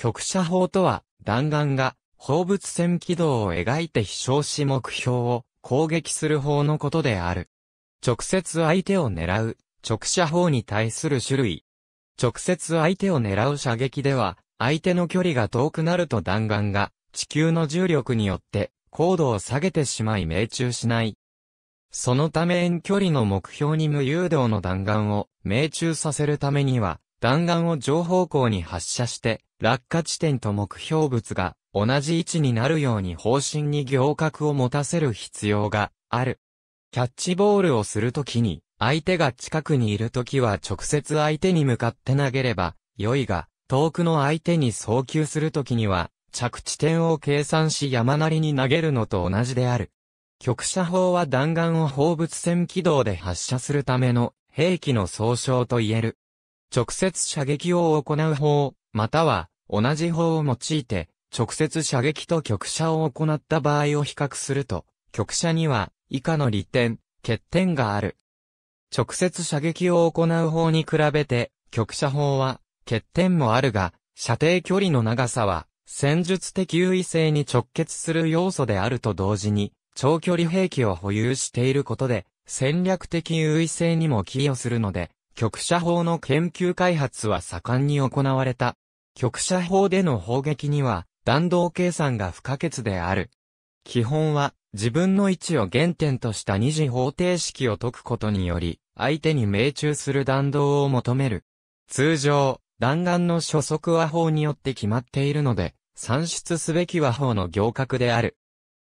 局射砲とは、弾丸が、放物線軌道を描いて飛翔し目標を攻撃する砲のことである。直接相手を狙う、直射砲に対する種類。直接相手を狙う射撃では、相手の距離が遠くなると弾丸が、地球の重力によって、高度を下げてしまい命中しない。そのため遠距離の目標に無誘導の弾丸を命中させるためには、弾丸を上方向に発射して、落下地点と目標物が同じ位置になるように方針に行革を持たせる必要がある。キャッチボールをするときに、相手が近くにいるときは直接相手に向かって投げれば、良いが、遠くの相手に送球するときには、着地点を計算し山なりに投げるのと同じである。局射砲は弾丸を放物線軌道で発射するための兵器の総称と言える。直接射撃を行う方、または、同じ法を用いて、直接射撃と局射を行った場合を比較すると、局射には、以下の利点、欠点がある。直接射撃を行う方に比べて、局射法は、欠点もあるが、射程距離の長さは、戦術的優位性に直結する要素であると同時に、長距離兵器を保有していることで、戦略的優位性にも寄与するので、局射法の研究開発は盛んに行われた。局射砲での砲撃には、弾道計算が不可欠である。基本は、自分の位置を原点とした二次方程式を解くことにより、相手に命中する弾道を求める。通常、弾丸の初速は砲によって決まっているので、算出すべきは砲の行角である。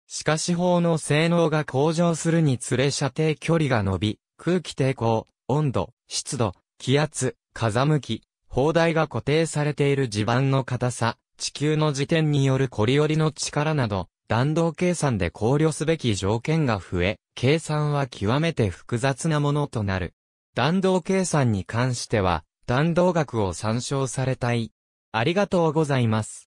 しかし砲の性能が向上するにつれ射程距離が伸び、空気抵抗、温度、湿度、気圧、風向き、砲台が固定されている地盤の硬さ、地球の時点によるコリオリの力など、弾道計算で考慮すべき条件が増え、計算は極めて複雑なものとなる。弾道計算に関しては、弾道学を参照されたい。ありがとうございます。